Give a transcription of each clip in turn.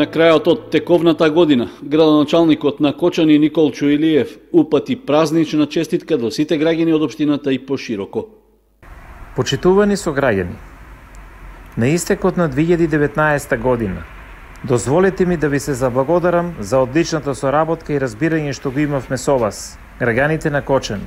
На крајот од тековната година, градоначалникот на Кочани Никол Чуилиев упати празнична честитка до сите граѓани од општината и пошироко. Почитувани со граѓани, на истекот на 2019 година, дозволете ми да ви се заблагодарам за одличната соработка и разбирање што го имавме со вас, граѓаните на Кочани.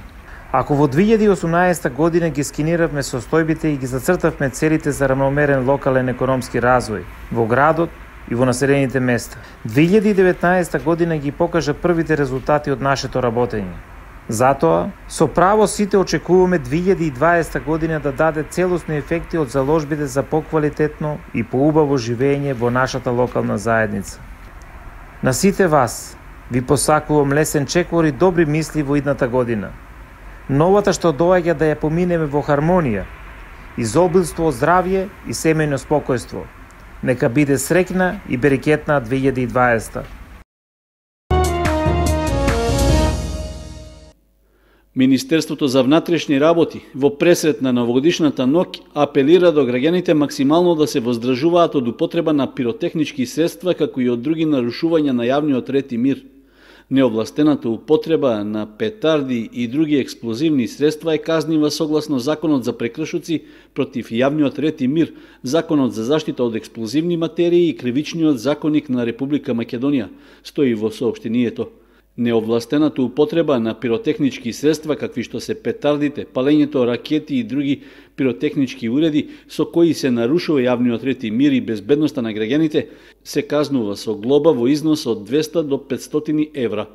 Ако во 2018 година ги скиниравме состојбите и ги зацртавме целите за рамномерен локален економски развој во градот, и во населените места. 2019 година ги покажа првите резултати од нашето работење. Затоа, со право сите очекуваме 2020 година да даде целосни ефекти од заложбите за поквалитетно и поубаво живење во нашата локална заедница. На сите вас, ви посакувам лесен чекор и добри мисли во идната година. Новата што доаѓа да ја поминеме во хармонија, изобилство, здравје и семејно спокојство – Нека биде срекна и берекетна 2020. Министерството за внатрешни работи во пресрет на новогодишната ноќ апелира до граѓаните максимално да се воздржуваат од употреба на пиротехнички средства како и од други нарушувања на јавниот ред и мир. Необластената употреба на петарди и други експлозивни средства е казнива согласно Законот за прекршоци против јавниот ред и мир, Законот за заштита од експлозивни материи и Кривичниот законник на Република Македонија, стои во сообщението. Неовластената употреба на пиротехнички средства, какви што се петардите, палењето ракети и други пиротехнички уреди, со кои се нарушува јавниот ред и мир и безбедноста на граѓаните, се казнува со глоба во износ од 200 до 500 евра.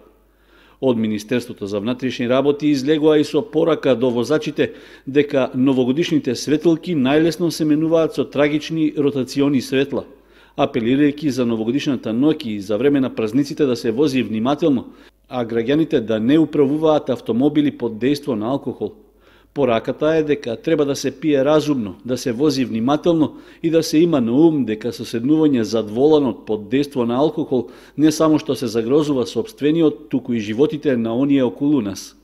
Од Министерството за внатрешни работи излегува и со порака до возачите дека новогодишните светлки најлесно се менуваат со трагични ротациони светла – апелирајќи за новогодишната ноќ и за време на празниците да се вози внимателно, а граѓаните да не управуваат автомобили под дејство на алкохол. Пораката е дека треба да се пие разумно, да се вози внимателно и да се има на ум дека соседнување дволанот под дејство на алкохол не само што се загрозува собствениот, туку и животите на оние околу нас.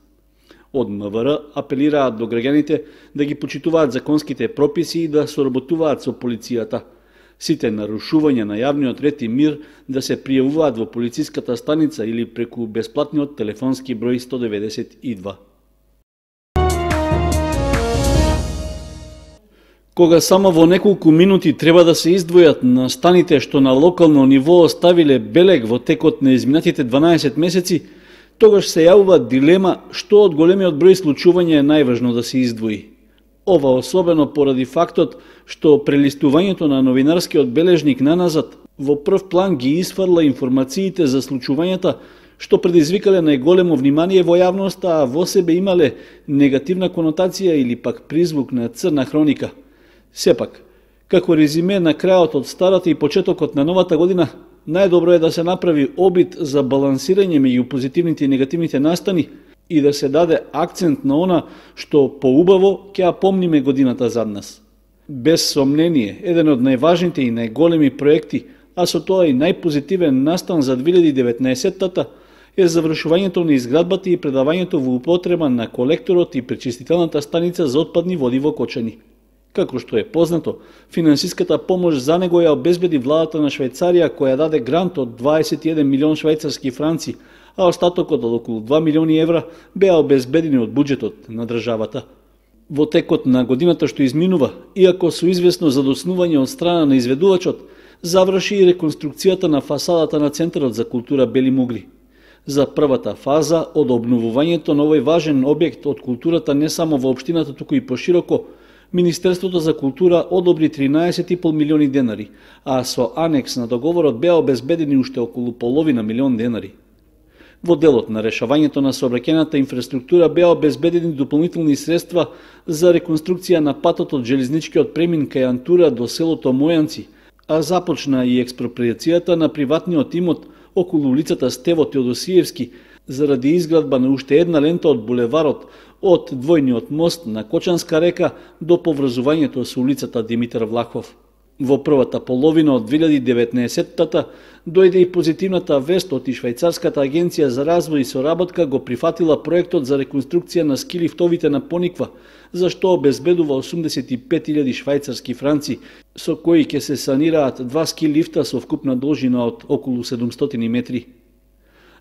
Од МВР апелираат до граѓаните да ги почитуваат законските прописи и да соработуваат со полицијата – сите нарушувања на јавниот ред и мир да се пријавуваат во полициската станица или преку бесплатниот телефонски број 192. Кога само во неколку минути треба да се издвојат на станите што на локално ниво оставиле белег во текот на изминатите 12 месеци, тогаш се јавува дилема што од големиот број случување е најважно да се издвои. Ова особено поради фактот што прелистувањето на новинарскиот бележник наназад во прв план ги изфрла информациите за случувањата што предизвикале најголемо внимание во јавноста, а во себе имале негативна конотација или пак призвук на црна хроника. Сепак, како резиме на крајот од старата и почетокот на новата година, најдобро е да се направи обид за балансирање меѓу позитивните и негативните настани – и да се даде акцент на она што поубаво ќе ја помниме годината зад нас. Без сомнение, еден од најважните и најголеми проекти, а со тоа и најпозитивен настан за 2019-тата, е завршувањето на изградбата и предавањето во употреба на колекторот и пречистителната станица за отпадни води во Кочани. Како што е познато, финансиската помош за него ја обезбеди владата на Швајцарија која даде грант од 21 милион швајцарски франци, а остатокот од околу 2 милиони евра беа обезбедени од буџетот на државата. Во текот на годината што изминува, иако со известно задоснување од страна на изведувачот, заврши и реконструкцијата на фасадата на Центарот за култура Бели Мугли. За првата фаза од обновувањето на овој важен објект од културата не само во општината, туку и пошироко, Министерството за култура одобри 13,5 милиони денари, а со анекс на договорот беа обезбедени уште околу половина милион денари. Во делот на решавањето на сообраќената инфраструктура беа обезбедени дополнителни средства за реконструкција на патот од железничкиот премин кај Антура до селото Мојанци, а започна и експроприацијата на приватниот имот околу улицата Стево Теодосиевски заради изградба на уште една лента од булеварот од двојниот мост на Кочанска река до поврзувањето со улицата Димитар Влахов. Во првата половина од 2019-тата дојде и позитивната вест од и Швајцарската агенција за развој и соработка го прифатила проектот за реконструкција на скилифтовите на Пониква, за што обезбедува 85.000 швајцарски франци, со кои ќе се санираат два скилифта со вкупна должина од околу 700 метри.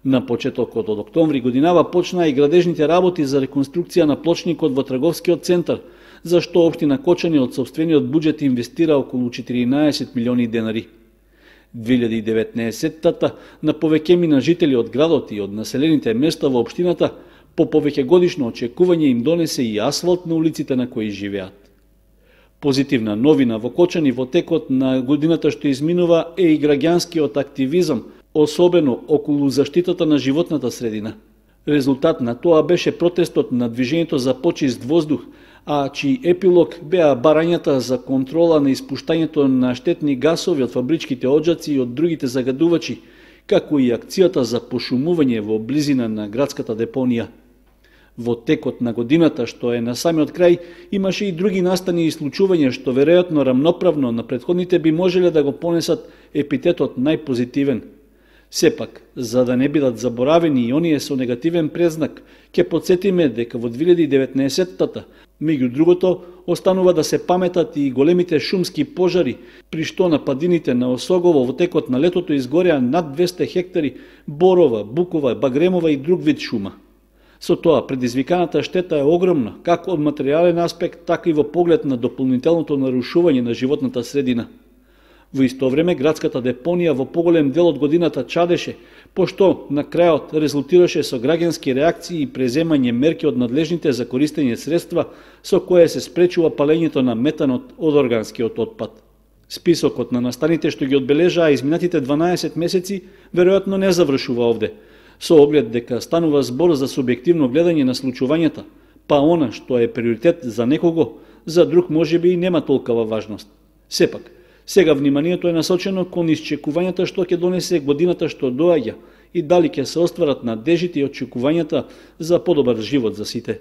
На почетокот од октомври годинава почнаа и градежните работи за реконструкција на плочникот во Траговскиот центар – за што Обштина Кочани од собствениот буџет инвестира околу 14 милиони денари. 2019-тата на повеќе мина жители од градот и од населените места во општината по повеќе годишно очекување им донесе и асфалт на улиците на кои живеат. Позитивна новина во Кочани во текот на годината што изминува е и граѓанскиот активизам, особено околу заштитата на животната средина. Резултат на тоа беше протестот на Движењето за почист воздух, а чиј епилог беа барањата за контрола на испуштањето на штетни гасови од фабричките оджаци и од другите загадувачи, како и акцијата за пошумување во близина на градската депонија. Во текот на годината, што е на самиот крај, имаше и други настани и случувања што веројатно рамноправно на предходните би можеле да го понесат епитетот најпозитивен – Сепак, за да не бидат заборавени и оние со негативен презнак, ќе подсетиме дека во 2019-тата, меѓу другото, останува да се паметат и големите шумски пожари, при што нападините на Осогово во текот на летото изгореа над 200 хектари борова, букова, багремова и друг вид шума. Со тоа, предизвиканата штета е огромна, како од материјален аспект, така и во поглед на дополнителното нарушување на животната средина. Во исто време, градската депонија во поголем дел од годината чадеше, пошто на крајот резултираше со граѓански реакции и преземање мерки од надлежните за користење средства со кое се спречува палењето на метанот од органскиот отпад. Списокот на настаните што ги одбележаа изминатите 12 месеци веројатно не завршува овде, со оглед дека станува збор за субјективно гледање на случувањата, па она што е приоритет за некого, за друг може би и нема толкава важност. Сепак, Сега вниманието е насочено кон исчекувањата што ќе донесе годината што доаѓа и дали ќе се остварат надежите и очекувањата за подобар живот за сите.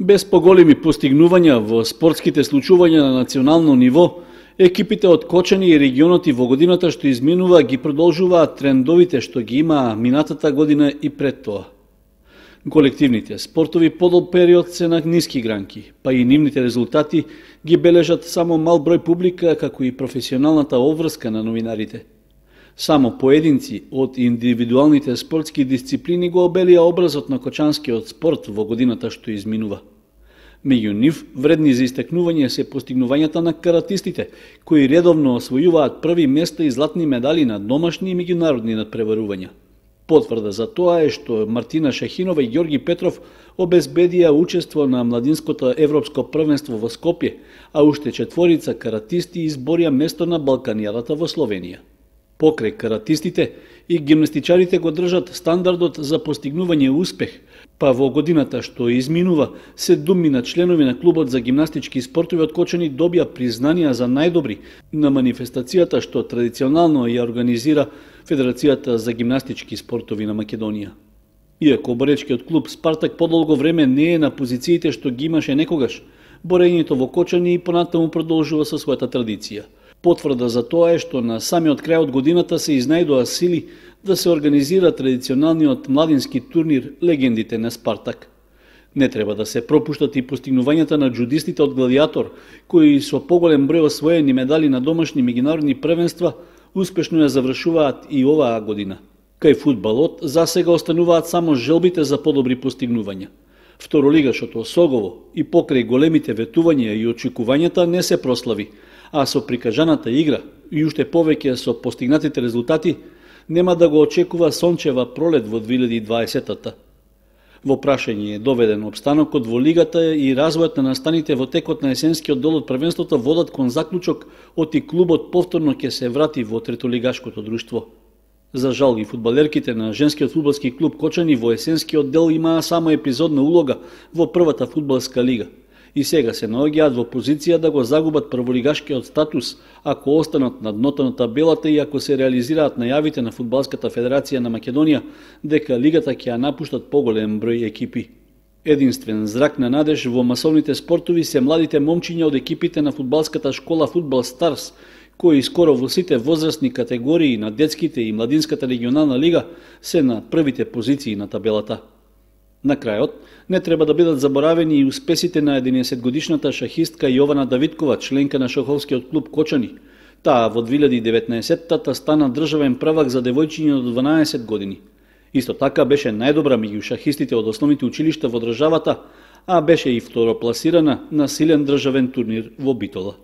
Без поголеми постигнувања во спортските случувања на национално ниво, екипите од Кочани и регионот и во годината што изминува ги продолжуваат трендовите што ги има минатата година и пред тоа. Колективните спортови подол период се на ниски гранки, па и нивните резултати ги бележат само мал број публика, како и професионалната обврска на новинарите. Само поединци од индивидуалните спортски дисциплини го обелија образот на кочанскиот спорт во годината што изминува. Меѓу нив вредни за истекнување се постигнувањата на каратистите, кои редовно освојуваат први места и златни медали на домашни и меѓународни надпреварувања. Потврда за тоа е што Мартина Шахинова и Георги Петров обезбедија учество на младинското европско првенство во Скопје, а уште четворица каратисти изборија место на Балканијадата во Словенија. Покрај каратистите и гимнастичарите го држат стандардот за постигнување успех, па во годината што изминува, се думи на членови на клубот за гимнастички спортови од Кочани добија признанија за најдобри на манифестацијата што традиционално ја организира Федерацијата за гимнастички спортови на Македонија. Иако боречкиот клуб Спартак подолго време не е на позициите што ги имаше некогаш, борењето во Кочани и понатаму продолжува со својата традиција – Потврда за тоа е што на самиот крај од годината се изнајдоа сили да се организира традиционалниот младински турнир Легендите на Спартак. Не треба да се пропуштат и постигнувањата на джудистите од Гладиатор, кои со поголем број освоени медали на домашни меѓународни првенства успешно ја завршуваат и оваа година. Кај фудбалот сега остануваат само желбите за подобри постигнувања. Второлигашот Осогово и покрај големите ветувања и очекувањата не се прослави, а со прикажаната игра и уште повеќе со постигнатите резултати, нема да го очекува сончева пролет во 2020-та. Во прашање е доведен обстанокот во лигата и развојот на настаните во текот на есенскиот дел од првенството водат кон заклучок и клубот повторно ќе се врати во третолигашкото друштво. За жал и фудбалерките на женскиот фудбалски клуб Кочани во есенскиот дел имаа само епизодна улога во првата фудбалска лига – и сега се наоѓаат во позиција да го загубат прволигашкиот статус ако останат на дното на табелата и ако се реализираат најавите на Фудбалската федерација на Македонија дека лигата ќе ја напуштат поголем број екипи. Единствен зрак на надеж во масовните спортови се младите момчиња од екипите на фудбалската школа Футбол Старс, кои скоро во сите возрастни категории на детските и младинската регионална лига се на првите позиции на табелата. На крајот, не треба да бидат заборавени и успесите на 11-годишната шахистка Јована Давидкова, членка на шаховскиот клуб Кочани. Таа во 2019-тата стана државен правак за девојчиња до 12 години. Исто така беше најдобра меѓу шахистите од основните училишта во државата, а беше и второпласирана на силен државен турнир во Битола.